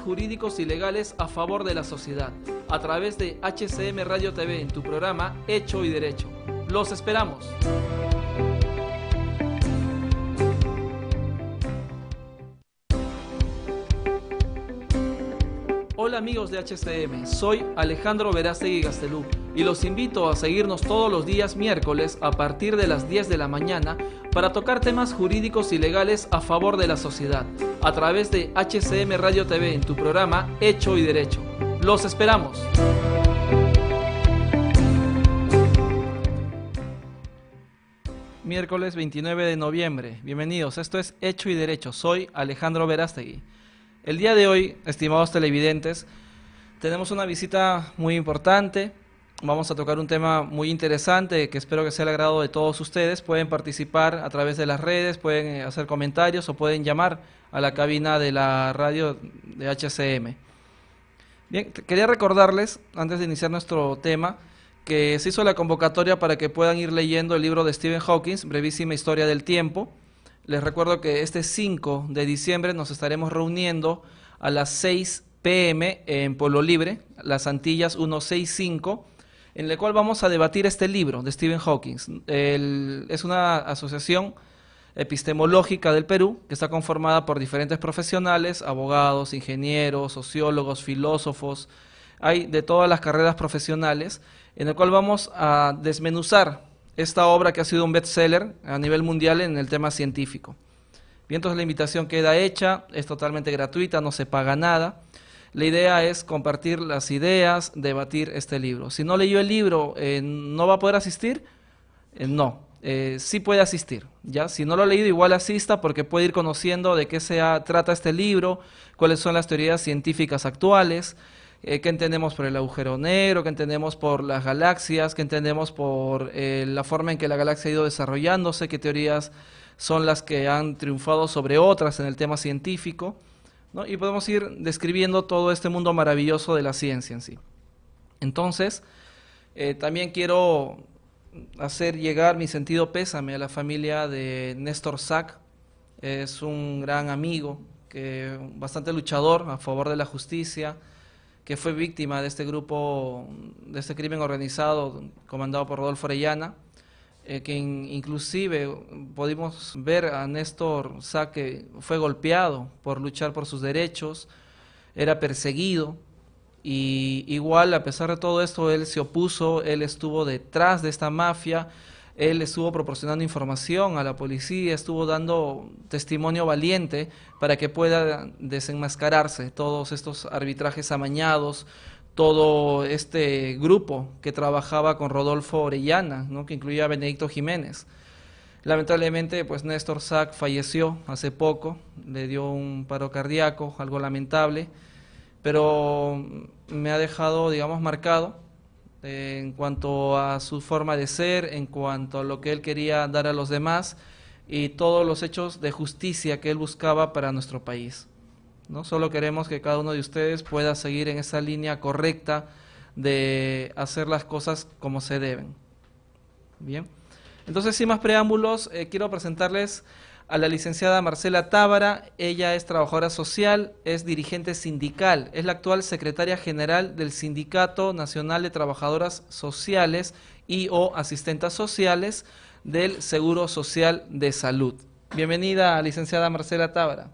jurídicos y legales a favor de la sociedad a través de HCM Radio TV en tu programa Hecho y Derecho. Los esperamos. amigos de HCM, soy Alejandro Verástegui Gastelú y los invito a seguirnos todos los días miércoles a partir de las 10 de la mañana para tocar temas jurídicos y legales a favor de la sociedad a través de HCM Radio TV en tu programa Hecho y Derecho. Los esperamos. Miércoles 29 de noviembre. Bienvenidos, esto es Hecho y Derecho. Soy Alejandro Verástegui. El día de hoy, estimados televidentes, tenemos una visita muy importante. Vamos a tocar un tema muy interesante que espero que sea el agrado de todos ustedes. Pueden participar a través de las redes, pueden eh, hacer comentarios o pueden llamar a la cabina de la radio de HCM. Bien, quería recordarles, antes de iniciar nuestro tema, que se hizo la convocatoria para que puedan ir leyendo el libro de Stephen Hawking, Brevísima Historia del Tiempo. Les recuerdo que este 5 de diciembre nos estaremos reuniendo a las 6 pm en Pueblo Libre, Las Antillas 165, en el cual vamos a debatir este libro de Stephen Hawking. es una asociación epistemológica del Perú que está conformada por diferentes profesionales, abogados, ingenieros, sociólogos, filósofos, hay de todas las carreras profesionales, en el cual vamos a desmenuzar esta obra que ha sido un bestseller a nivel mundial en el tema científico. Bien, entonces la invitación queda hecha, es totalmente gratuita, no se paga nada. La idea es compartir las ideas, debatir este libro. Si no leyó el libro, eh, ¿no va a poder asistir? Eh, no, eh, sí puede asistir. ¿ya? Si no lo ha leído, igual asista porque puede ir conociendo de qué se trata este libro, cuáles son las teorías científicas actuales, eh, qué entendemos por el agujero negro, qué entendemos por las galaxias, qué entendemos por eh, la forma en que la galaxia ha ido desarrollándose, qué teorías son las que han triunfado sobre otras en el tema científico, y podemos ir describiendo todo este mundo maravilloso de la ciencia en sí. Entonces, eh, también quiero hacer llegar mi sentido pésame a la familia de Néstor Sack, es un gran amigo, que, bastante luchador a favor de la justicia, que fue víctima de este grupo, de este crimen organizado comandado por Rodolfo Orellana, eh, que inclusive pudimos ver a Néstor Saque, fue golpeado por luchar por sus derechos, era perseguido, y igual a pesar de todo esto él se opuso, él estuvo detrás de esta mafia, él estuvo proporcionando información a la policía, estuvo dando testimonio valiente para que pueda desenmascararse todos estos arbitrajes amañados, todo este grupo que trabajaba con Rodolfo Orellana, que incluía a Benedicto Jiménez. Lamentablemente, pues Néstor Sack falleció hace poco, le dio un paro cardíaco, algo lamentable, pero me ha dejado, digamos, marcado en cuanto a su forma de ser, en cuanto a lo que él quería dar a los demás y todos los hechos de justicia que él buscaba para nuestro país. No solo queremos que cada uno de ustedes pueda seguir en esa línea correcta de hacer las cosas como se deben. Bien. Entonces, sin más preámbulos, eh, quiero presentarles a la licenciada Marcela Tábara. Ella es trabajadora social, es dirigente sindical, es la actual secretaria general del Sindicato Nacional de Trabajadoras Sociales y o Asistentas Sociales del Seguro Social de Salud. Bienvenida, licenciada Marcela Tábara.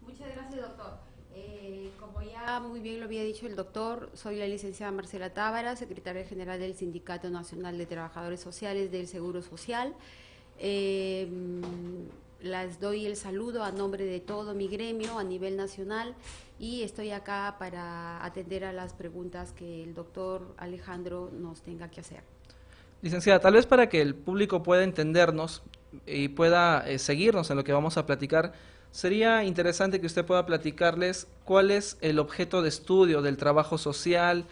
Muchas gracias, doctor. Eh, como ya muy bien lo había dicho el doctor, soy la licenciada Marcela Tábara, secretaria general del Sindicato Nacional de Trabajadores Sociales del Seguro Social. Eh, las doy el saludo a nombre de todo mi gremio a nivel nacional y estoy acá para atender a las preguntas que el doctor Alejandro nos tenga que hacer. Licenciada, tal vez para que el público pueda entendernos y pueda eh, seguirnos en lo que vamos a platicar, sería interesante que usted pueda platicarles cuál es el objeto de estudio del trabajo social,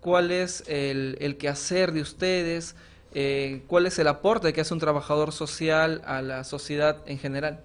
cuál es el, el quehacer de ustedes, eh, cuál es el aporte que hace un trabajador social a la sociedad en general.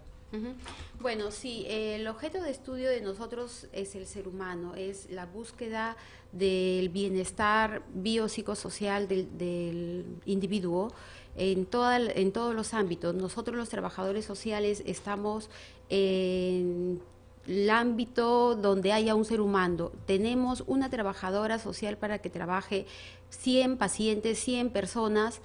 Bueno, sí, el objeto de estudio de nosotros es el ser humano, es la búsqueda del bienestar biopsicosocial del, del individuo en, toda, en todos los ámbitos. Nosotros los trabajadores sociales estamos en el ámbito donde haya un ser humano. Tenemos una trabajadora social para que trabaje 100 pacientes, 100 personas,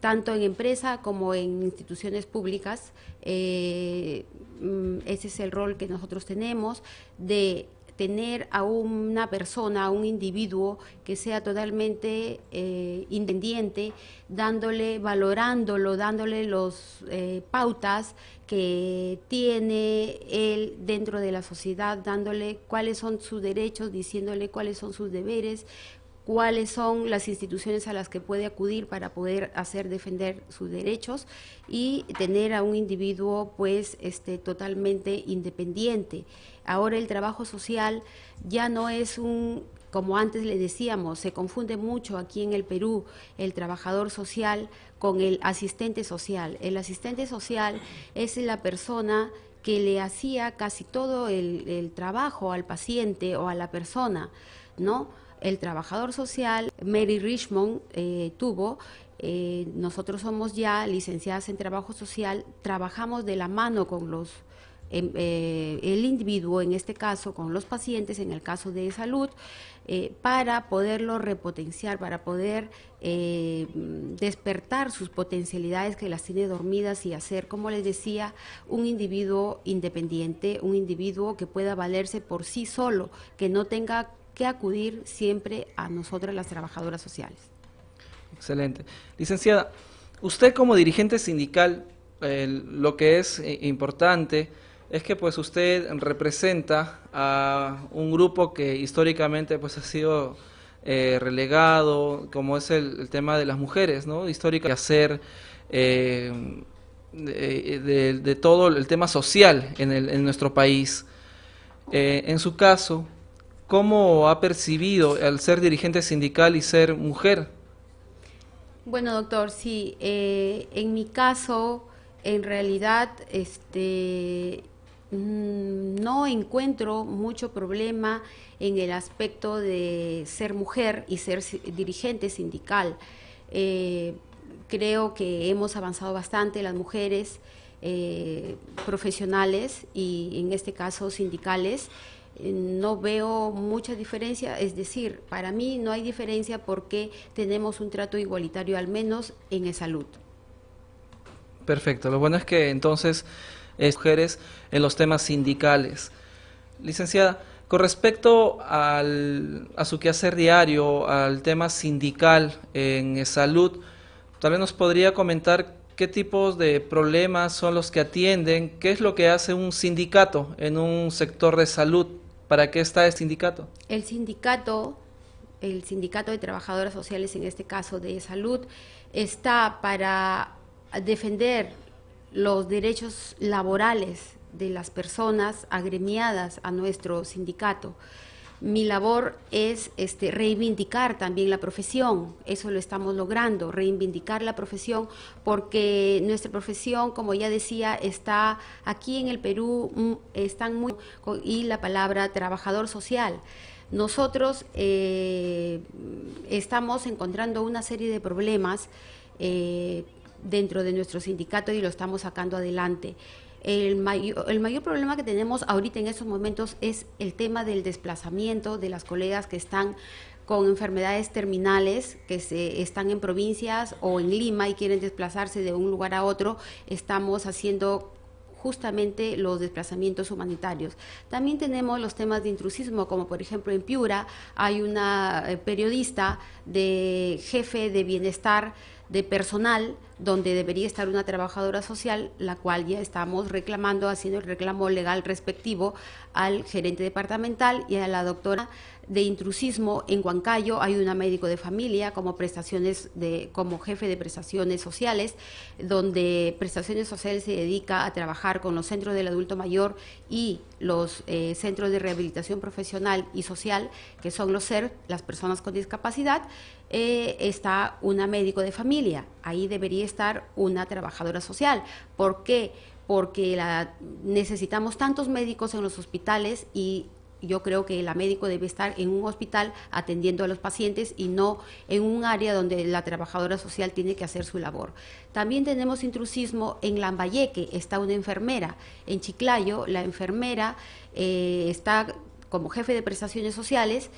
tanto en empresa como en instituciones públicas. Eh, mm, ese es el rol que nosotros tenemos de tener a una persona, a un individuo que sea totalmente eh, independiente, dándole, valorándolo, dándole los eh, pautas que tiene él dentro de la sociedad, dándole cuáles son sus derechos, diciéndole cuáles son sus deberes, cuáles son las instituciones a las que puede acudir para poder hacer defender sus derechos y tener a un individuo pues este totalmente independiente. Ahora el trabajo social ya no es un como antes le decíamos, se confunde mucho aquí en el Perú el trabajador social con el asistente social. El asistente social es la persona que le hacía casi todo el, el trabajo al paciente o a la persona, ¿no? el trabajador social Mary Richmond eh, tuvo. Eh, nosotros somos ya licenciadas en trabajo social, trabajamos de la mano con los em, eh, el individuo, en este caso con los pacientes, en el caso de salud, para poderlo repotenciar, para poder despertar sus potencialidades que las tiene dormidas y hacer, como les decía, un individuo independiente, un individuo que pueda valerse por sí solo, que no tenga que acudir siempre a nosotras las trabajadoras sociales. Excelente. Licenciada, usted como dirigente sindical, lo que es eh, importante es que pues usted representa a un grupo que históricamente pues ha sido eh, relegado, como es el, tema de las mujeres, ¿no? Histórica, hacer eh, de, todo el tema social en, nuestro país. en su caso, ¿Cómo ha percibido al ser dirigente sindical y ser mujer? Bueno, doctor, sí, eh, en mi caso, en realidad, este, mm, no encuentro mucho problema en el aspecto de ser mujer y ser dirigente sindical. Eh, creo que hemos avanzado bastante las mujeres eh, profesionales y en este caso sindicales. Eh, no veo mucha diferencia, es decir, para mí no hay diferencia porque tenemos un trato igualitario al menos en salud. Perfecto, lo bueno es que entonces mujeres en los temas sindicales. Licenciada, con respecto al, a su quehacer diario, al tema sindical en salud, tal vez nos podría comentar qué tipos de problemas son los que atienden, qué es lo que hace un sindicato en un sector de salud. ¿Para qué está el sindicato? El sindicato, el sindicato de trabajadoras sociales, en este caso de salud, está para defender los derechos laborales de las personas agremiadas a nuestro sindicato mi labor es este, reivindicar también la profesión, eso lo estamos logrando, reivindicar la profesión, porque nuestra profesión, como ya decía, está aquí en el Perú, mm, están muy, y la palabra trabajador social. Nosotros eh, estamos encontrando una serie de problemas eh, dentro de nuestro sindicato y lo estamos sacando adelante. El mayor, el mayor problema que tenemos ahorita en estos momentos es el tema del desplazamiento de las colegas que están con enfermedades terminales que se están en provincias o en Lima y quieren desplazarse de un lugar a otro, estamos haciendo justamente los desplazamientos humanitarios. También tenemos los temas de intrusismo, como por ejemplo en Piura hay una eh, periodista de jefe de bienestar de personal donde debería estar una trabajadora social, la cual ya estamos reclamando, haciendo el reclamo legal respectivo al gerente departamental y a la doctora de intrusismo en Huancayo hay una médico de familia como prestaciones de como jefe de prestaciones sociales donde prestaciones sociales se dedica a trabajar con los centros del adulto mayor y los eh, centros de rehabilitación profesional y social que son los ser las personas con discapacidad eh, está una médico de familia, ahí debería estar una trabajadora social. ¿Por qué? Porque necesitamos tantos médicos en los hospitales y yo creo que la médico debe estar en un hospital atendiendo a los pacientes y no en un área donde la trabajadora social tiene que hacer su labor. También tenemos intrusismo en Lambayeque, está una enfermera. En Chiclayo, la enfermera eh, está como jefe de prestaciones sociales,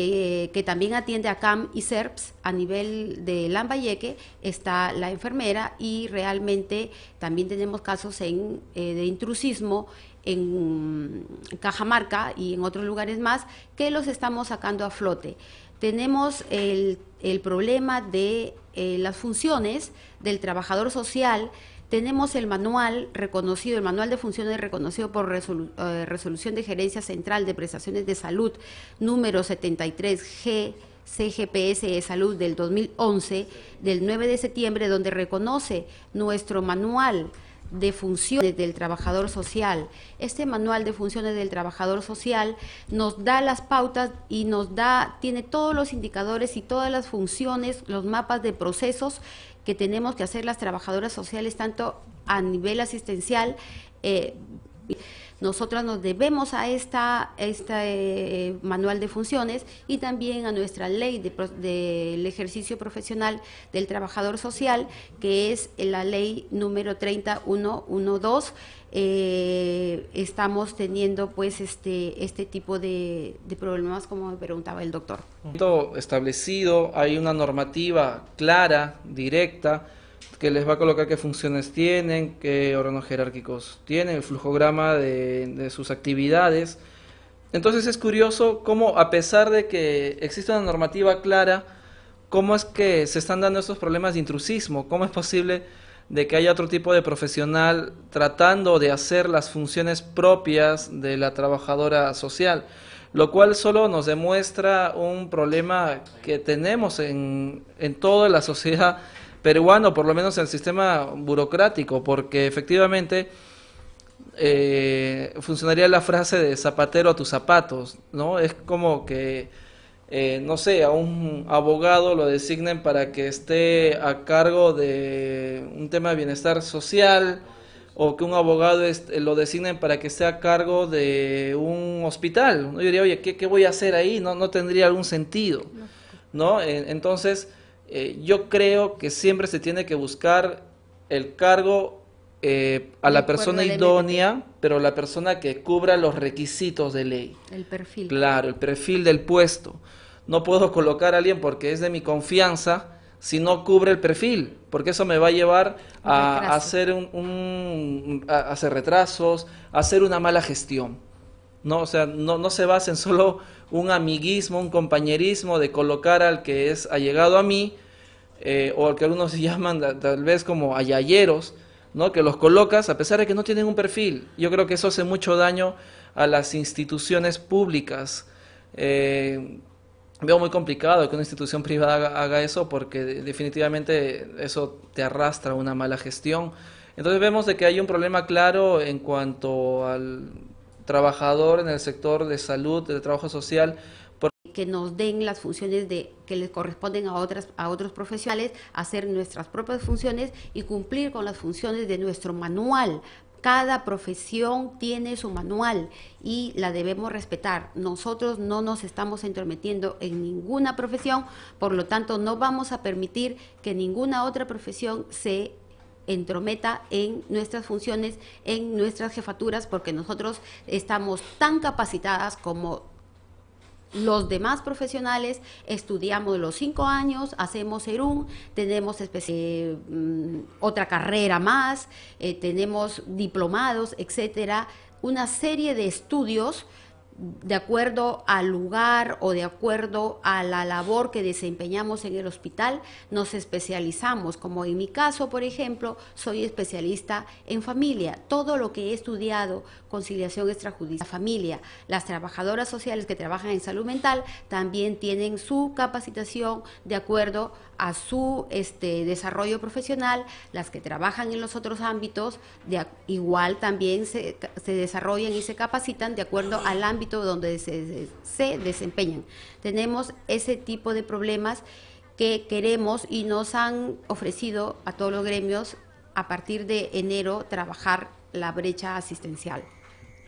eh, que también atiende a CAM y SERPS a nivel de Lambayeque, está la enfermera y realmente también tenemos casos en, eh, de intrusismo en Cajamarca y en otros lugares más que los estamos sacando a flote. Tenemos el, el problema de eh, las funciones del trabajador social, tenemos el manual reconocido, el manual de funciones reconocido por eh, resolución de gerencia central de prestaciones de salud número 73G. CGPS de Salud del 2011, del 9 de septiembre, donde reconoce nuestro manual de funciones del trabajador social. Este manual de funciones del trabajador social nos da las pautas y nos da, tiene todos los indicadores y todas las funciones, los mapas de procesos que tenemos que hacer las trabajadoras sociales tanto a nivel asistencial. Eh, nosotras nos debemos a esta, este manual de funciones y también a nuestra ley del ejercicio profesional del trabajador social, que es la ley número 30112 eh, estamos teniendo pues este, este tipo de, problemas como me preguntaba el doctor. Establecido, hay una normativa clara, directa, que les va a colocar qué funciones tienen, qué órganos jerárquicos tienen, el flujograma de, de, sus actividades. Entonces es curioso cómo, a pesar de que existe una normativa clara, cómo es que se están dando estos problemas de intrusismo, cómo es posible de que haya otro tipo de profesional tratando de hacer las funciones propias de la trabajadora social, lo cual solo nos demuestra un problema que tenemos en, toda la sociedad peruana, o por lo menos en el sistema burocrático, porque efectivamente... Eh, funcionaría la frase de zapatero a tus zapatos, ¿no? Es como que eh, no sé, a un abogado lo designen para que esté a cargo de un tema de bienestar social o que un abogado eh, lo designen para que esté a cargo de un hospital. Yo diría, oye, ¿qué, qué voy a hacer ahí? No, no tendría algún sentido. ¿no? E-, entonces, eh, yo creo que siempre se tiene que buscar el cargo a la persona idónea, pero la persona que cubra los requisitos de ley. El perfil. Claro, el perfil del puesto. No puedo colocar a alguien porque es de mi confianza si no cubre el perfil, porque eso me va a llevar a, hacer, un, hacer retrasos, a hacer una mala gestión. No, o sea, no, se basa en solo un amiguismo, un compañerismo de colocar al que es allegado a mí, eh, o al que algunos llaman tal vez como ayayeros, ¿no? que los colocas a pesar de que no tienen un perfil. Yo creo que eso hace mucho daño a las instituciones públicas. Eh, veo muy complicado que una institución privada haga, eso porque definitivamente eso te arrastra una mala gestión. Entonces vemos de que hay un problema claro en cuanto al trabajador en el sector de salud, de trabajo social, que nos den las funciones de, que les corresponden a, otras, a otros profesionales, hacer nuestras propias funciones y cumplir con las funciones de nuestro manual cada profesión tiene su manual y la debemos respetar. Nosotros no nos estamos entrometiendo en ninguna profesión, por lo tanto no vamos a permitir que ninguna otra profesión se entrometa en nuestras funciones, en nuestras jefaturas, porque nosotros estamos tan capacitadas como los demás profesionales estudiamos los cinco años, hacemos ERUM, tenemos eh, mm, otra carrera más, eh, tenemos diplomados, etcétera, una serie de estudios de acuerdo al lugar o de acuerdo a la labor que desempeñamos en el hospital, nos especializamos. Como en mi caso, por ejemplo, soy especialista en familia. Todo lo que he estudiado, conciliación extrajudicial, familia, las trabajadoras sociales que trabajan en salud mental también tienen su capacitación de acuerdo a su este, desarrollo profesional. Las que trabajan en los otros ámbitos, de, igual también se, se desarrollan y se capacitan de acuerdo al ámbito donde se, desempeñan. Tenemos ese tipo de problemas que queremos y nos han ofrecido a todos los gremios a partir de enero trabajar la brecha asistencial.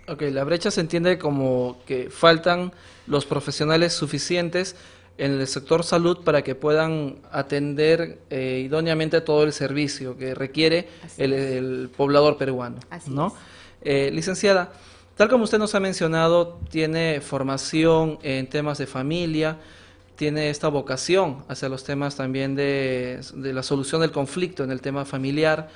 Ok, la brecha se entiende como que faltan los profesionales suficientes en el sector salud para que puedan atender eh, idóneamente todo el servicio que requiere el, poblador peruano. Así ¿no? Eh, licenciada, Tal como usted nos ha mencionado, tiene formación en temas de familia, tiene esta vocación hacia los temas también de, la solución del conflicto en el tema familiar.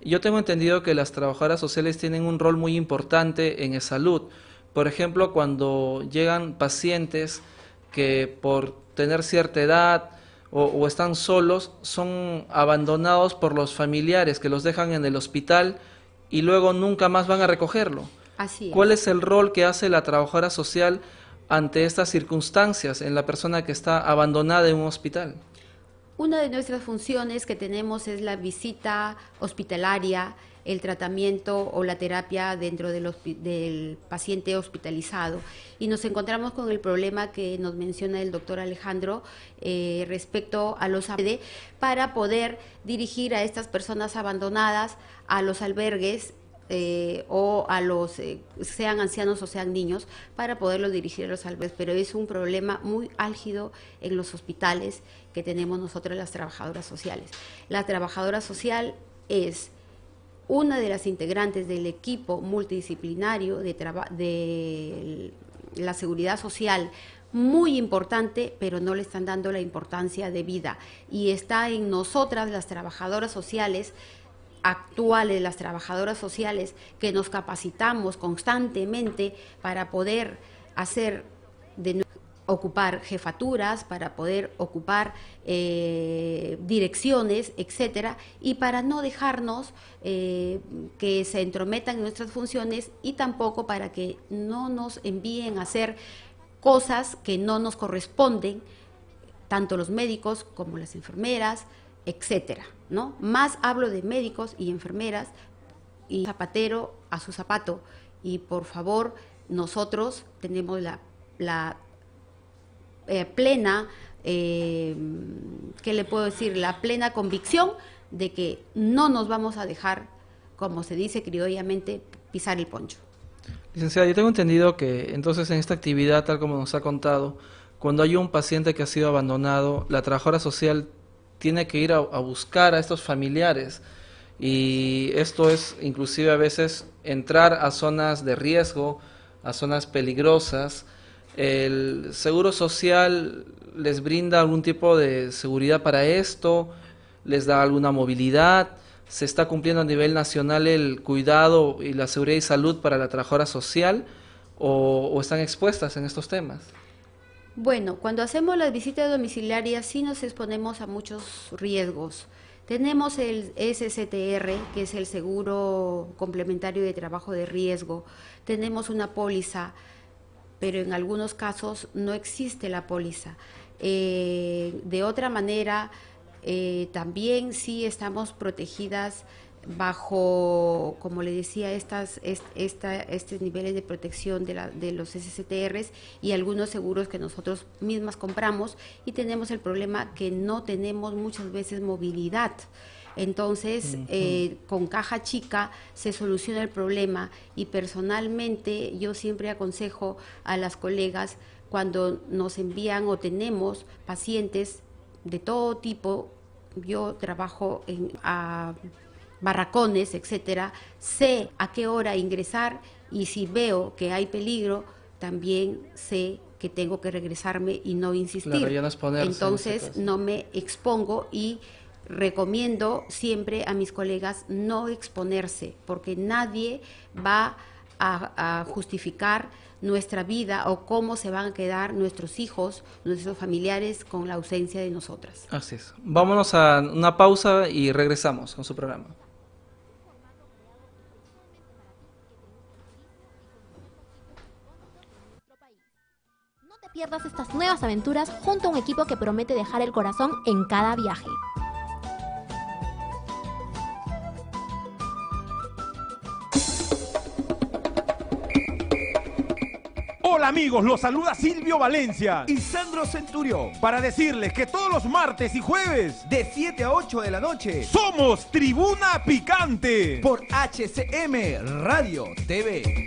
Yo tengo entendido que las trabajadoras sociales tienen un rol muy importante en salud. Por ejemplo, cuando llegan pacientes que por tener cierta edad o, están solos, son abandonados por los familiares que los dejan en el hospital y luego nunca más van a recogerlo. ¿Cuál es el rol que hace la trabajadora social ante estas circunstancias en la persona que está abandonada en un hospital? Una de nuestras funciones que tenemos es la visita hospitalaria, el tratamiento o la terapia dentro del, del, paciente hospitalizado. Y nos encontramos con el problema que nos menciona el doctor Alejandro eh, respecto a los APD para poder dirigir a estas personas abandonadas a los albergues eh, o a los, eh, sean ancianos o sean niños, para poderlos dirigir a los albergues. Pero es un problema muy álgido en los hospitales que tenemos nosotros las trabajadoras sociales. La trabajadora social es una de las integrantes del equipo multidisciplinario de, de la seguridad social muy importante, pero no le están dando la importancia de vida. Y está en nosotras, las trabajadoras sociales, actuales, las trabajadoras sociales, que nos capacitamos constantemente para poder hacer ocupar jefaturas, para poder ocupar eh, direcciones, etcétera, y para no dejarnos eh, que se entrometan en nuestras funciones y tampoco para que no nos envíen a hacer cosas que no nos corresponden, tanto los médicos como las enfermeras, etcétera, ¿no? Más hablo de médicos y enfermeras y zapatero a su zapato. Y por favor, nosotros tenemos la, la eh, plena, eh, ¿qué le puedo decir? La plena convicción de que no nos vamos a dejar, como se dice criollamente, pisar el poncho. Licenciada, yo tengo entendido que entonces en esta actividad, tal como nos ha contado, cuando hay un paciente que ha sido abandonado, la trabajadora social tiene que ir a, buscar a estos familiares. Y esto es inclusive a veces entrar a zonas de riesgo, a zonas peligrosas. El Seguro Social les brinda algún tipo de seguridad para esto, les da alguna movilidad. Se está cumpliendo a nivel nacional el cuidado y la seguridad y salud para la trabajadora social o están expuestas en estos temas. Bueno, cuando hacemos las visitas domiciliarias sí nos exponemos a muchos riesgos. Tenemos el SCTR, que es el Seguro Complementario de Trabajo de Riesgo. Tenemos una póliza, pero en algunos casos no existe la póliza. Eh, de otra manera, eh, también sí estamos protegidas bajo, como le decía, estas, esta, estos niveles de protección de, la, de, los SSTRs y algunos seguros que nosotros mismas compramos y tenemos el problema que no tenemos muchas veces movilidad. Entonces, eh, con caja chica se soluciona el problema y personalmente yo siempre aconsejo a las colegas cuando nos envían o tenemos pacientes de todo tipo, yo trabajo en... A, barracones, etcétera, sé a qué hora ingresar y si veo que hay peligro, también sé que tengo que regresarme y no insistir. Entonces no me expongo y recomiendo siempre a mis colegas no exponerse, porque nadie va a, justificar nuestra vida o cómo se van a quedar nuestros hijos, nuestros familiares con la ausencia de nosotras. Así es. Vámonos a una pausa y regresamos con su programa. pierdas estas nuevas aventuras junto a un equipo que promete dejar el corazón en cada viaje. Hola amigos, los saluda Silvio Valencia y Sandro Centurio para decirles que todos los martes y jueves de 7 a 8 de la noche somos Tribuna Picante por HCM Radio TV.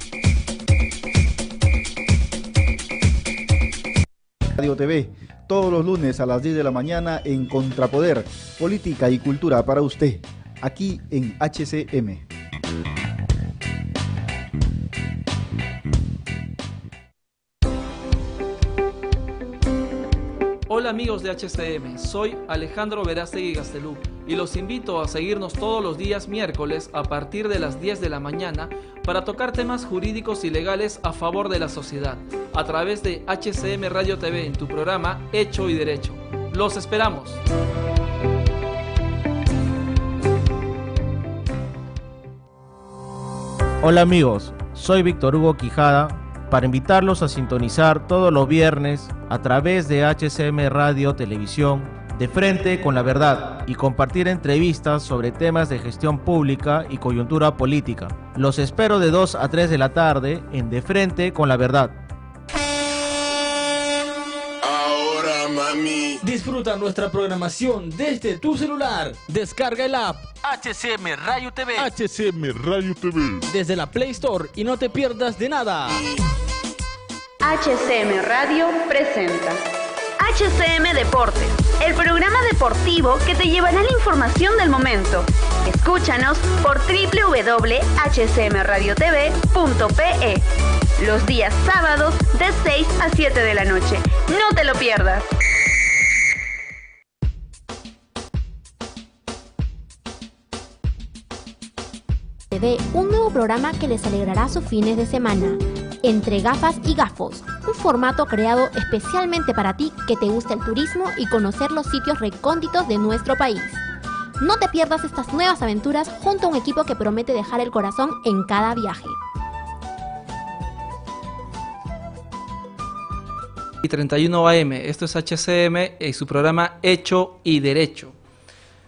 Radio TV, todos los lunes a las 10 de la mañana en Contrapoder, Política y Cultura para usted, aquí en HCM. amigos de HCM, soy Alejandro Verástegui Gastelú y los invito a seguirnos todos los días miércoles a partir de las 10 de la mañana para tocar temas jurídicos y legales a favor de la sociedad a través de HCM Radio TV en tu programa Hecho y Derecho. Los esperamos. Hola amigos, soy Víctor Hugo Quijada para invitarlos a sintonizar todos los viernes a través de HCM Radio Televisión de frente con la verdad y compartir entrevistas sobre temas de gestión pública y coyuntura política. Los espero de 2 a 3 de la tarde en De frente con la verdad. disfruta nuestra programación desde tu celular. Descarga el app HCM Radio TV. HCM Radio TV. Desde la Play Store y no te pierdas de nada. HCM Radio presenta HCM Deporte, el programa deportivo que te llevará la información del momento. Escúchanos por www.hcmradiotv.pe los días sábados de 6 a 7 de la noche. No te lo pierdas. un nuevo programa que les alegrará sus fines de semana. Entre gafas y gafos, un formato creado especialmente para ti que te gusta el turismo y conocer los sitios recónditos de nuestro país. No te pierdas estas nuevas aventuras junto a un equipo que promete dejar el corazón en cada viaje. Y 31 AM, esto es HCM y su programa Hecho y Derecho.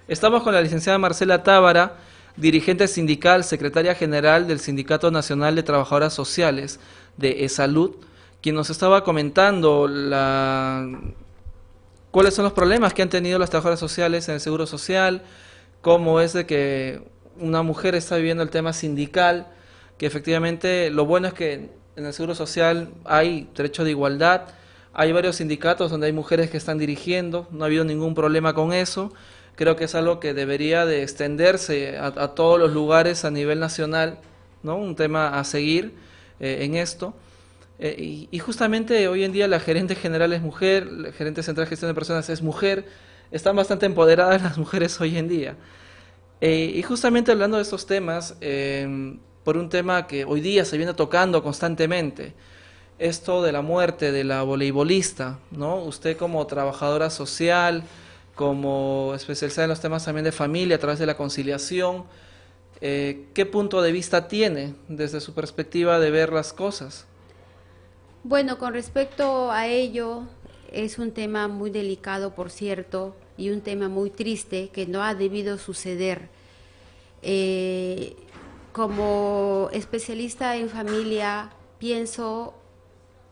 Estamos con la licenciada Marcela Tábara, dirigente sindical, secretaria general del Sindicato Nacional de Trabajadoras Sociales de Salud, quien nos estaba comentando la, cuáles son los problemas que han tenido las trabajadoras sociales en el Seguro Social, cómo es de que una mujer está viviendo el tema sindical, que efectivamente lo bueno es que en el Seguro Social hay derecho de igualdad, hay varios sindicatos donde hay mujeres que están dirigiendo, no ha habido ningún problema con eso creo que es algo que debería de extenderse a, todos los lugares a nivel nacional, ¿no? Un tema a seguir eh, en esto. Eh, y, justamente hoy en día la gerente general es mujer, la gerente central de gestión de personas es mujer, están bastante empoderadas las mujeres hoy en día. Eh, y justamente hablando de estos temas, em, por un tema que hoy día se viene tocando constantemente, esto de la muerte de la voleibolista, ¿no? Usted como trabajadora social, como especialista en los temas también de familia, a través de la conciliación. Eh, ¿Qué punto de vista tiene desde su perspectiva de ver las cosas? Bueno, con respecto a ello, es un tema muy delicado, por cierto, y un tema muy triste que no ha debido suceder. Eh, como especialista en familia, pienso,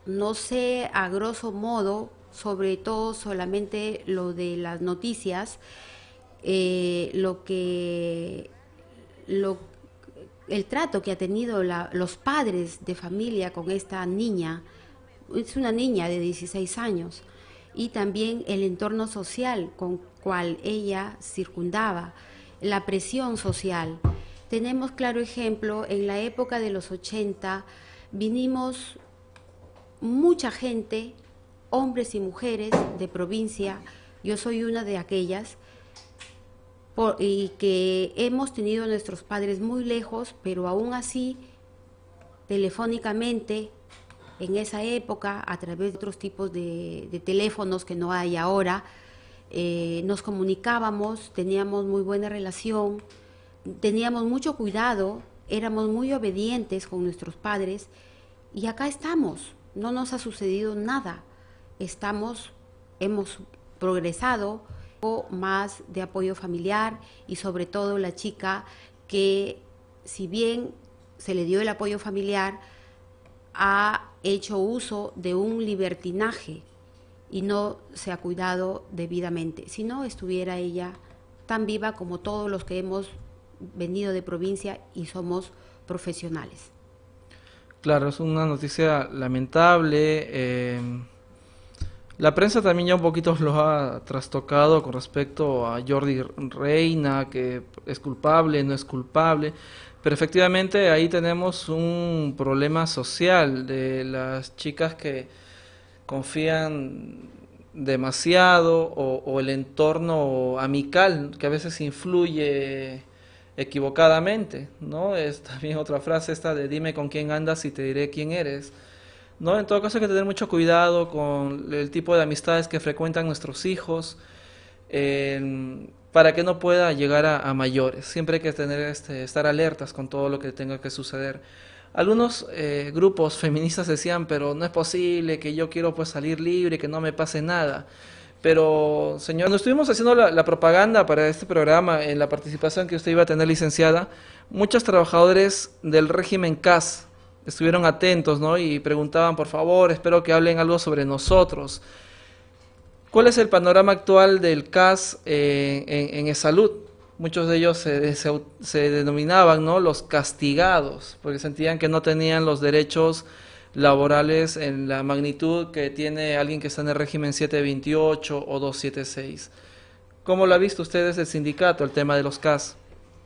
no sé, a grosso modo, sobre todo solamente lo de las noticias, eh, lo que el trato que ha tenido los padres de familia con esta niña, es una niña de 16 años, y también el entorno social con cual ella circundaba, la presión social. Tenemos claro ejemplo, en la época de los 80 vinimos mucha gente hombres y mujeres de provincia, yo soy una de aquellas, y que hemos tenido a nuestros padres muy lejos, pero aún así, telefónicamente, en esa época, a través de otros tipos de, teléfonos que no hay ahora, eh, nos comunicábamos, teníamos muy buena relación, teníamos mucho cuidado, éramos muy obedientes con nuestros padres y acá estamos, no nos ha sucedido nada estamos, hemos progresado más de apoyo familiar y sobre todo la chica que si bien se le dio el apoyo familiar, ha hecho uso de un libertinaje y no se ha cuidado debidamente. Si no estuviera ella tan viva como todos los que hemos venido de provincia y somos profesionales. Claro, es una noticia lamentable. Eh, la prensa también ya un poquito lo ha trastocado con respecto a Jordi Reina, que es culpable, no es culpable, pero efectivamente ahí tenemos un problema social de las chicas que confían demasiado o, el entorno amical que a veces influye equivocadamente, ¿no? Es también otra frase esta de dime con quién andas y te diré quién eres ¿no? En todo caso hay que tener mucho cuidado con el tipo de amistades que frecuentan nuestros hijos para que no pueda llegar a, mayores. Siempre hay que tener, este, estar alertas con todo lo que tenga que suceder. Algunos eh, grupos feministas decían, pero no es posible, que yo quiero pues salir libre, que no me pase nada. Pero, señor, cuando estuvimos haciendo la, la, propaganda para este programa, en la participación que usted iba a tener licenciada, muchos trabajadores del régimen CAS, estuvieron atentos ¿no? y preguntaban, por favor, espero que hablen algo sobre nosotros. ¿Cuál es el panorama actual del CAS eh, en, salud? Muchos de ellos se, denominaban ¿no? los castigados, porque sentían que no tenían los derechos laborales en la magnitud que tiene alguien que está en el régimen 728 o 276. ¿Cómo lo ha visto ustedes el sindicato, el tema de los CAS?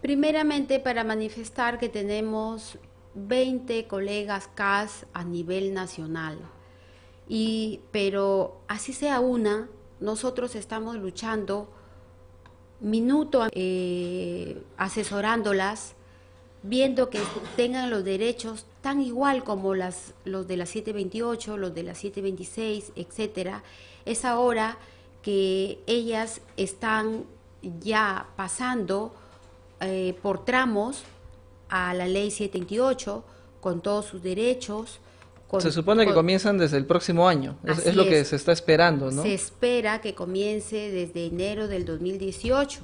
Primeramente para manifestar que tenemos 20 colegas CAS a nivel nacional. Y, pero así sea una, nosotros estamos luchando minuto eh, asesorándolas, viendo que tengan los derechos tan igual como las, los de la 728, los de la 726, etcétera. Es ahora que ellas están ya pasando eh, por tramos a la ley 78 con todos sus derechos. se supone que comienzan desde el próximo año, es, lo que se está esperando, ¿no? Se espera que comience desde enero del 2018,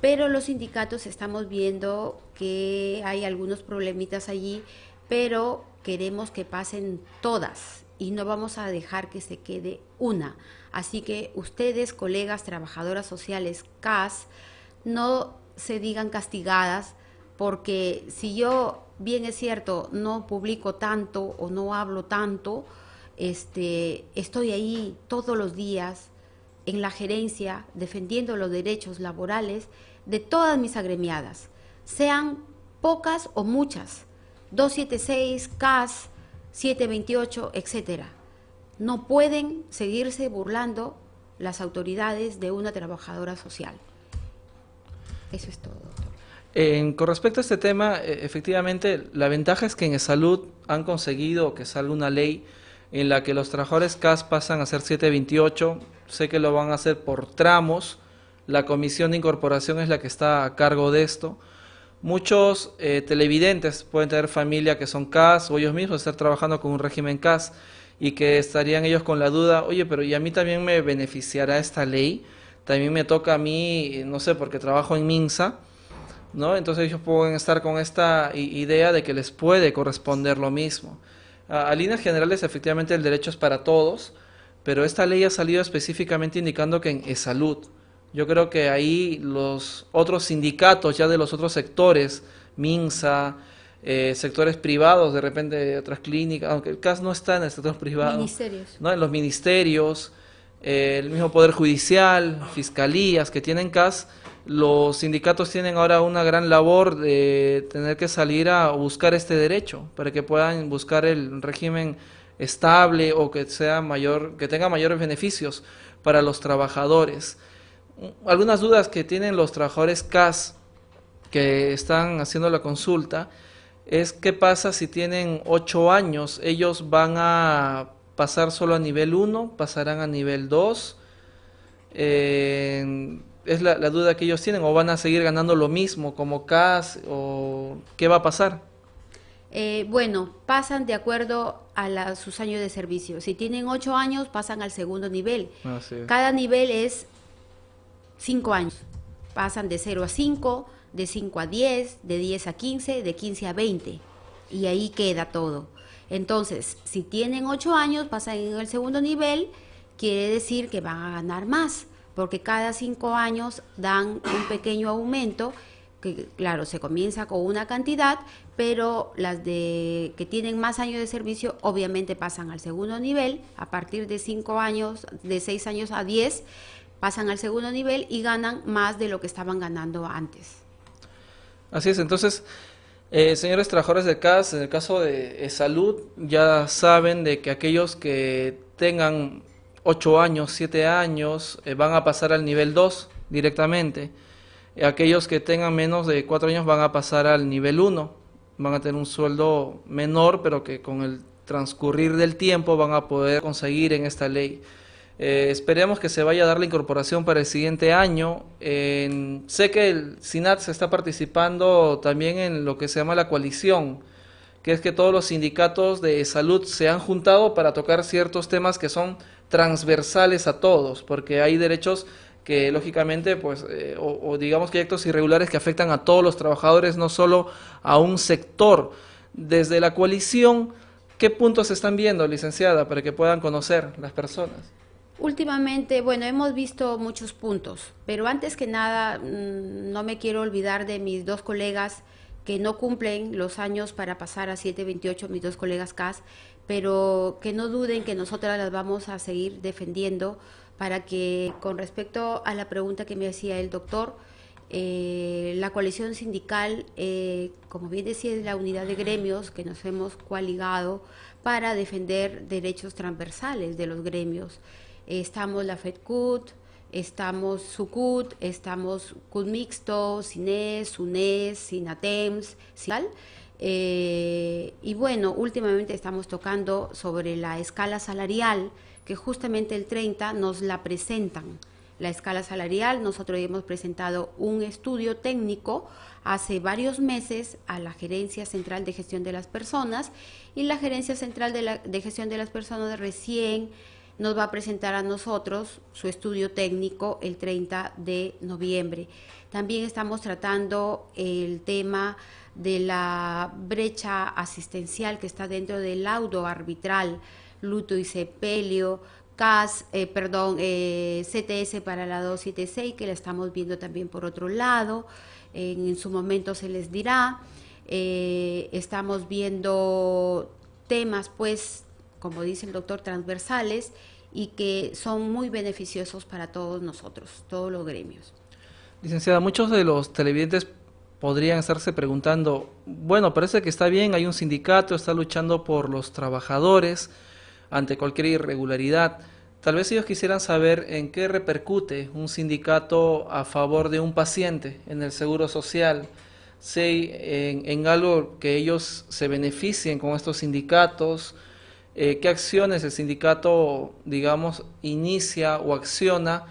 pero los sindicatos estamos viendo que hay algunos problemitas allí, pero queremos que pasen todas y no vamos a dejar que se quede una. Así que ustedes, colegas, trabajadoras sociales, CAS, no se digan castigadas porque si yo, bien es cierto, no publico tanto o no hablo tanto, este, estoy ahí todos los días en la gerencia defendiendo los derechos laborales de todas mis agremiadas, sean pocas o muchas, 276, CAS, 728, etcétera. No pueden seguirse burlando las autoridades de una trabajadora social. Eso es todo con respecto a este tema, e, efectivamente, la ventaja es que en salud han conseguido que salga una ley en la que los trabajadores CAS pasan a ser 728. Sé que lo van a hacer por tramos. La comisión de incorporación es la que está a cargo de esto. Muchos eh, televidentes pueden tener familia que son CAS o ellos mismos estar trabajando con un régimen CAS y que estarían ellos con la duda, oye, pero ¿y a mí también me beneficiará esta ley? También me toca a mí, no sé, porque trabajo en MINSA ¿no? Entonces ellos pueden estar con esta idea de que les puede corresponder lo mismo. A, líneas generales, efectivamente, el derecho es para todos, pero esta ley ha salido específicamente indicando que en salud. Yo creo que ahí los otros sindicatos ya de los otros sectores, MINSA, eh, sectores privados, de repente otras clínicas, aunque el CAS no está en el sector privado. ¿no? En los ministerios, eh, el mismo Poder Judicial, fiscalías que tienen CAS, los sindicatos tienen ahora una gran labor de tener que salir a buscar este derecho para que puedan buscar el régimen estable o que sea mayor que tenga mayores beneficios para los trabajadores. Algunas dudas que tienen los trabajadores CAS que están haciendo la consulta es qué pasa si tienen ocho años, ellos van a pasar solo a nivel 1, pasarán a nivel 2 es la, duda que ellos tienen, o van a seguir ganando lo mismo como CAS, o qué va a pasar. Eh, bueno, pasan de acuerdo a sus años de servicio. Si tienen ocho años, pasan al segundo nivel. Cada nivel es cinco años. Pasan de 0 a 5, de 5 a 10, de 10 a 15, de 15 a 20. Y ahí queda todo. Entonces, si tienen ocho años, pasan en el segundo nivel, quiere decir que van a ganar más porque cada cinco años dan un pequeño aumento que claro, se comienza con una cantidad, pero las de que tienen más años de servicio obviamente pasan al segundo nivel, a partir de cinco años, de seis años a diez, pasan al segundo nivel y ganan más de lo que estaban ganando antes. Así es, entonces, eh, señores trabajadores de CAS, en el caso de eh, salud, ya saben de que aquellos que tengan 8 años, 7 eh, eh, años, van a pasar al nivel 2 directamente. Aquellos que tengan menos de 4 años van a pasar al nivel 1, van a tener un sueldo menor, pero que con el transcurrir del tiempo van a poder conseguir en esta ley. Eh, esperemos que se vaya a dar la incorporación para el siguiente año. sé que el SINAT se está participando también en lo que se llama la coalición, que es que todos los sindicatos de salud se han juntado para tocar ciertos temas que son transversales a todos, porque hay derechos que lógicamente, pues, eh, o, digamos que hay actos irregulares que afectan a todos los trabajadores, no solo a un sector. Desde la coalición, ¿qué puntos están viendo, licenciada, para que puedan conocer las personas? Últimamente, bueno, hemos visto muchos puntos, pero antes que nada, mm, no me quiero olvidar de mis dos colegas que no cumplen los años para pasar a 728, mis dos colegas CAS, pero que no duden que nosotras las vamos a seguir defendiendo para que, con respecto a la pregunta que me hacía el doctor, eh, la coalición sindical, eh, como bien decía, es la unidad de gremios que nos hemos coaligado para defender derechos transversales de los gremios. estamos la FEDCUT, estamos Sucut, estamos con Cines, UNES, Sinatems, eh, y bueno, últimamente estamos tocando sobre la escala salarial, que justamente el 30 nos la presentan. La escala salarial, nosotros hemos presentado un estudio técnico hace varios meses a la Gerencia Central de Gestión de las Personas y la Gerencia Central de, de Gestión de las Personas recién nos va a presentar a nosotros su estudio técnico el 30 de noviembre. También estamos tratando el tema de la brecha asistencial que está dentro del laudo arbitral, luto y sepelio, CAS, eh, perdón, eh, CTS para la 276, que la estamos viendo también por otro lado, en, su momento se les dirá. Eh, estamos viendo temas pues como dice el doctor, transversales y que son muy beneficiosos para todos nosotros, todos los gremios. Licenciada, muchos de los televidentes podrían estarse preguntando, bueno, parece que está bien, hay un sindicato, está luchando por los trabajadores ante cualquier irregularidad. Tal vez ellos quisieran saber en qué repercute un sindicato a favor de un paciente en el Seguro Social, si en, algo que ellos se beneficien con estos sindicatos, eh, qué acciones el sindicato, digamos, inicia o acciona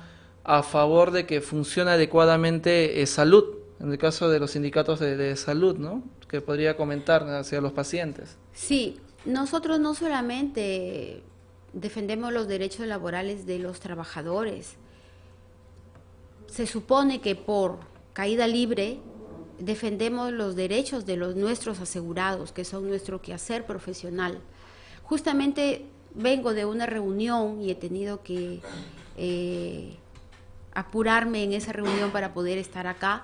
a favor de que funcione adecuadamente eh, salud, en el caso de los sindicatos de, salud, ¿no? Que podría comentar hacia los pacientes. Sí, nosotros no solamente defendemos los derechos laborales de los trabajadores, se supone que por caída libre defendemos los derechos de los nuestros asegurados, que son nuestro quehacer profesional. Justamente vengo de una reunión y he tenido que eh, apurarme en esa reunión para poder estar acá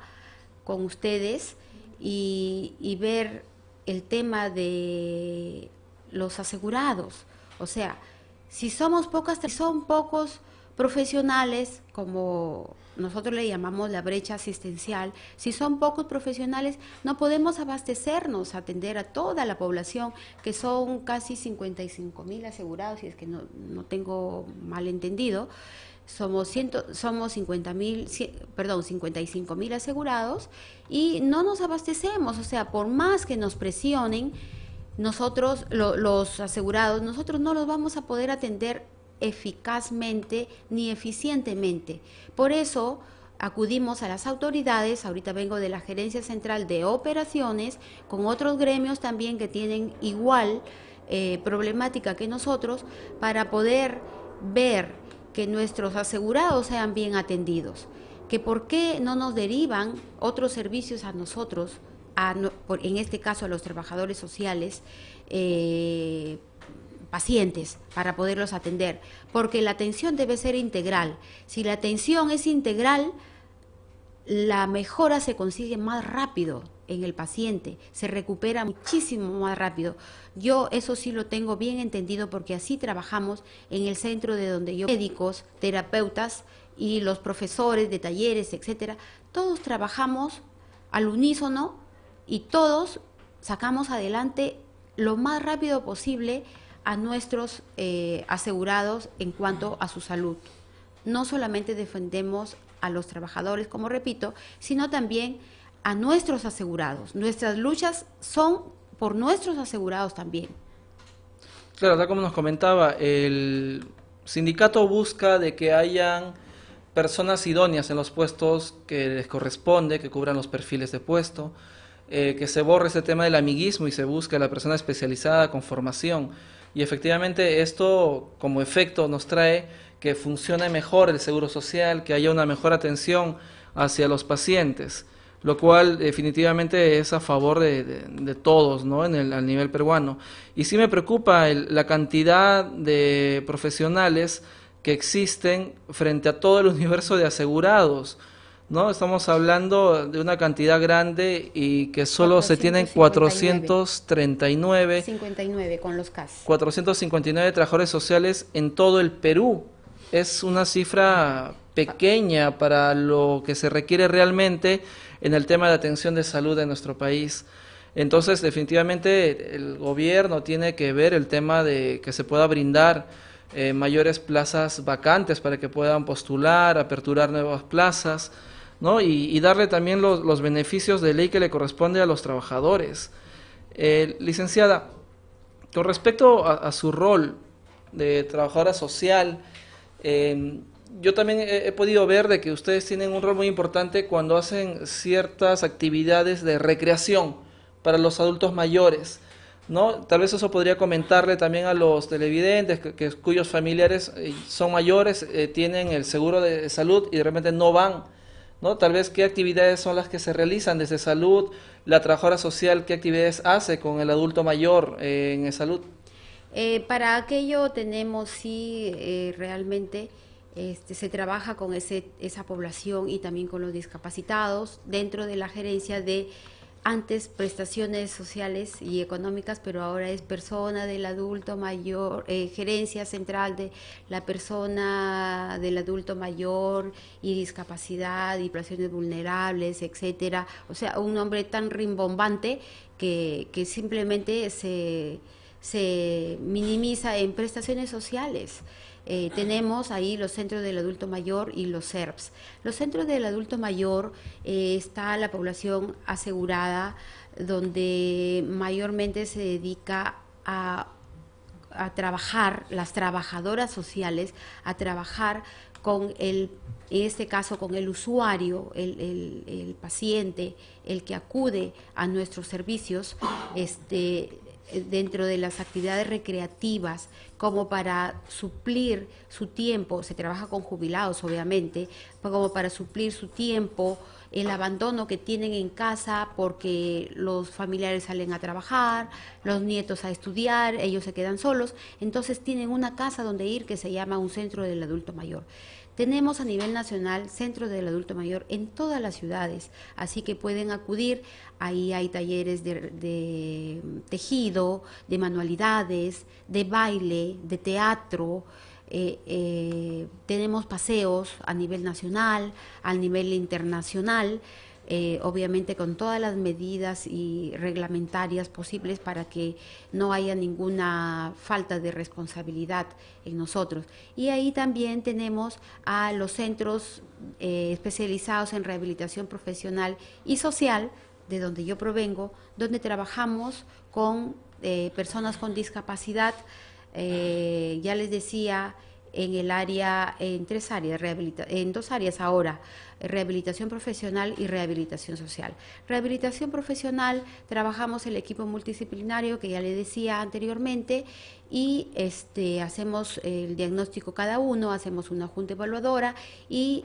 con ustedes y, y ver el tema de los asegurados. O sea, si somos pocas, si son pocos profesionales, como nosotros le llamamos la brecha asistencial, si son pocos profesionales, no podemos abastecernos, atender a toda la población, que son casi 55 mil asegurados, si es que no, no tengo mal entendido. Somos, ciento, somos 50 mil, perdón, 55 mil asegurados y no nos abastecemos, o sea, por más que nos presionen, nosotros, los asegurados, nosotros no los vamos a poder atender eficazmente ni eficientemente. Por eso acudimos a las autoridades, ahorita vengo de la Gerencia Central de Operaciones, con otros gremios también que tienen igual eh, problemática que nosotros, para poder ver que nuestros asegurados sean bien atendidos, que por qué no nos derivan otros servicios a nosotros, en este caso a los trabajadores sociales, eh, pacientes para poderlos atender, porque la atención debe ser integral. Si la atención es integral, la mejora se consigue más rápido en el paciente, se recupera muchísimo más rápido. Yo eso sí lo tengo bien entendido porque así trabajamos en el centro de donde yo médicos, terapeutas y los profesores de talleres, etcétera, todos trabajamos al unísono y todos sacamos adelante lo más rápido posible a nuestros eh, asegurados en cuanto a su salud. No solamente defendemos a los trabajadores, como repito, sino también a nuestros asegurados. Nuestras luchas son por nuestros asegurados también. Claro, tal como nos comentaba, el sindicato busca de que hayan personas idóneas en los puestos que les corresponde, que cubran los perfiles de puesto, eh, que se borre ese tema del amiguismo y se busque a la persona especializada con formación. Y efectivamente esto como efecto nos trae que funcione mejor el seguro social, que haya una mejor atención hacia los pacientes, lo cual definitivamente es a favor de, todos ¿no? el, al nivel peruano. Y sí me preocupa la cantidad de profesionales que existen frente a todo el universo de asegurados. ¿no? Estamos hablando de una cantidad grande y que solo se tienen 439. con los 459 trabajadores sociales en todo el Perú. Es una cifra pequeña para lo que se requiere realmente en el tema de atención de salud en nuestro país. Entonces, definitivamente el gobierno tiene que ver el tema de que se pueda brindar eh, mayores plazas vacantes para que puedan postular, aperturar nuevas plazas. Y, darle también los, beneficios de ley que le corresponde a los trabajadores. Eh, licenciada, con respecto a, su rol de trabajadora social, em, yo también he, podido ver de que ustedes tienen un rol muy importante cuando hacen ciertas actividades de recreación para los adultos mayores. ¿No? Tal vez eso podría comentarle también a los televidentes que, cuyos familiares eh, son mayores, eh, tienen el seguro de salud y de repente no van ¿no? Tal vez qué actividades son las que se realizan desde salud, la trabajadora social, qué actividades hace con el adulto mayor eh, en salud. Eh, para aquello tenemos, sí, eh, realmente este, se trabaja con ese, esa población y también con los discapacitados dentro de la gerencia de antes prestaciones sociales y económicas, pero ahora es persona del adulto mayor, eh, gerencia central de la persona del adulto mayor y discapacidad y poblaciones vulnerables, etcétera. O sea, un nombre tan rimbombante que, que simplemente se, se minimiza en prestaciones sociales. Eh, tenemos ahí los centros del adulto mayor y los SERPs. Los centros del adulto mayor eh, está la población asegurada, donde mayormente se dedica a, trabajar, las trabajadoras sociales, a trabajar con el, en este caso, con el usuario, el, paciente, el que acude a nuestros servicios, este, eh, dentro de las actividades recreativas como para suplir su tiempo, se trabaja con jubilados obviamente, pues como para suplir su tiempo, el abandono que tienen en casa porque los familiares salen a trabajar, los nietos a estudiar, ellos se quedan solos, entonces tienen una casa donde ir que se llama un centro del adulto mayor. Tenemos a nivel nacional centros del adulto mayor en todas las ciudades, así que pueden acudir. Ahí hay talleres de, tejido, de manualidades, de baile, de teatro. Eh, eh, tenemos paseos a nivel nacional, a nivel internacional. Eh, obviamente con todas las medidas y reglamentarias posibles para que no haya ninguna falta de responsabilidad en nosotros. Y ahí también tenemos a los centros eh, especializados en rehabilitación profesional y social, de donde yo provengo, donde trabajamos con eh, personas con discapacidad, ya les decía, en el área, en tres áreas, en dos áreas ahora, rehabilitación profesional y rehabilitación social. Rehabilitación profesional, trabajamos el equipo multidisciplinario que ya le decía anteriormente y este, hacemos el diagnóstico cada uno, hacemos una junta evaluadora y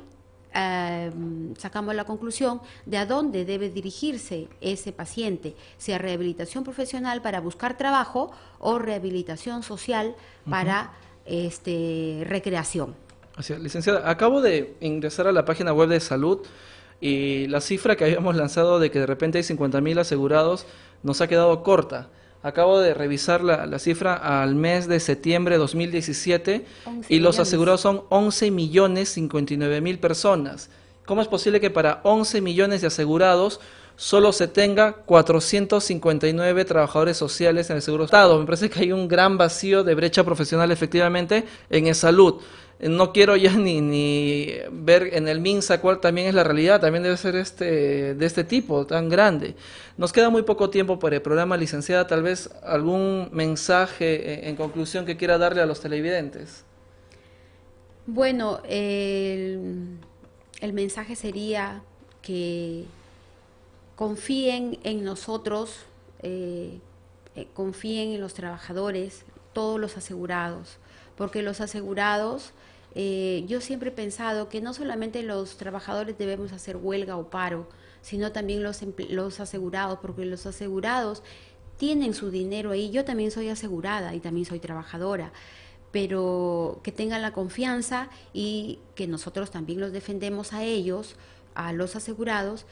em, sacamos la conclusión de a dónde debe dirigirse ese paciente, sea rehabilitación profesional para buscar trabajo o rehabilitación social para este, recreación. licenciada, acabo de ingresar a la página web de salud y la cifra que habíamos lanzado de que de repente hay mil asegurados nos ha quedado corta. Acabo de revisar la, cifra al mes de septiembre de 2017 y los asegurados son 11 millones 59 mil personas. ¿Cómo es posible que para 11 millones de asegurados solo se tenga 459 trabajadores sociales en el Seguro Estado. Me parece que hay un gran vacío de brecha profesional efectivamente en salud. No quiero ya ni, ni ver en el MINSA cuál también es la realidad, también debe ser este, de este tipo, tan grande. Nos queda muy poco tiempo para el programa, licenciada, tal vez algún mensaje eh, en conclusión que quiera darle a los televidentes. Bueno, el mensaje sería que confíen en nosotros, eh, eh, confíen en los trabajadores, todos los asegurados, porque los asegurados, eh, yo siempre he pensado que no solamente los trabajadores debemos hacer huelga o paro, sino también los, los asegurados, porque los asegurados tienen su dinero ahí. Yo también soy asegurada y también soy trabajadora pero que tengan la confianza y que nosotros también los defendemos a ellos, a los asegurados,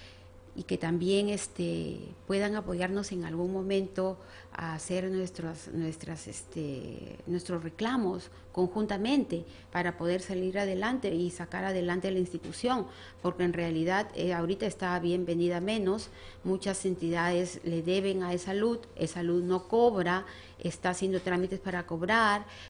y que también este, puedan apoyarnos en algún momento a hacer nuestros, nuestras, este, nuestros reclamos conjuntamente para poder salir adelante y sacar adelante la institución, porque en realidad eh, ahorita está bienvenida menos, muchas entidades le deben a esa salud, esa salud no cobra, está haciendo trámites para cobrar,